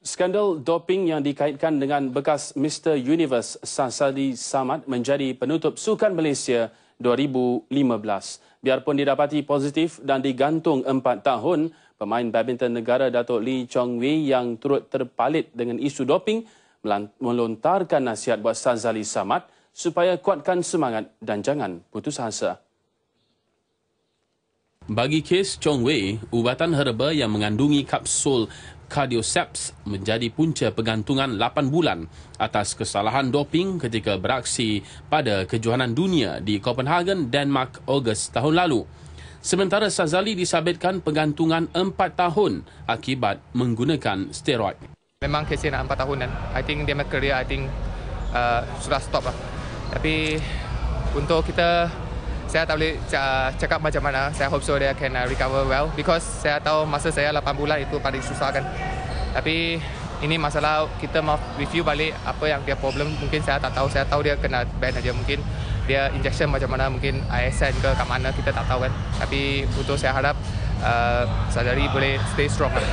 Skandal doping yang dikaitkan dengan bekas Mr. Universe Sansadi Samad menjadi penutup Sukan Malaysia 2015. Biarpun didapati positif dan digantung 4 tahun, pemain badminton negara Datuk Lee Chong Wei yang turut terpalit dengan isu doping melontarkan nasihat buat Sansadi Samad supaya kuatkan semangat dan jangan putus asa. Bagi kes Chong Wei, ubatan herba yang mengandungi kapsul cardioceps menjadi punca pergantungan 8 bulan atas kesalahan doping ketika beraksi pada kejuanan dunia di Copenhagen, Denmark, Ogos tahun lalu. Sementara Sazali disabitkan pergantungan 4 tahun akibat menggunakan steroid. Memang kesian 4 tahun kan. I think dia career, I think uh, sudah stop lah. Tapi untuk kita saya tak boleh cakap macam mana. Saya hope so dia can uh, recover well because saya tahu masa saya 8 bulan itu paling susah kan. Tapi ini masalah kita mau review balik apa yang dia problem mungkin saya tak tahu saya tahu dia kena band aja mungkin dia injection macam mana mungkin ISN ke kat mana kita tak tahu kan tapi untuk saya harap uh, Sazali boleh stay strong kan?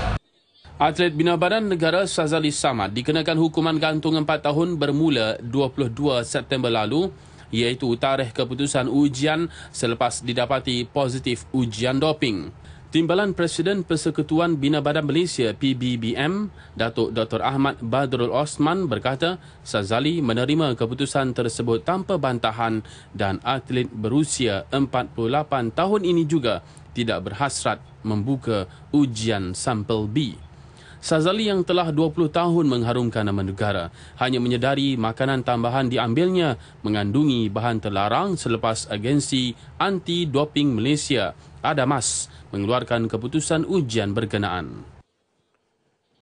Atlet Bina Badan Negara Sazali Samad dikenakan hukuman gantung 4 tahun bermula 22 September lalu iaitu tarikh keputusan ujian selepas didapati positif ujian doping. Timbalan Presiden Persekutuan Bina Badan Malaysia PBBM, Datuk Dr. Ahmad Badrul Osman berkata, Sazali menerima keputusan tersebut tanpa bantahan dan atlet berusia 48 tahun ini juga tidak berhasrat membuka ujian sampel B. Sazali yang telah 20 tahun mengharumkan nama negara hanya menyedari makanan tambahan diambilnya mengandungi bahan terlarang selepas agensi anti-doping Malaysia Adamas mengeluarkan keputusan ujian berkenaan.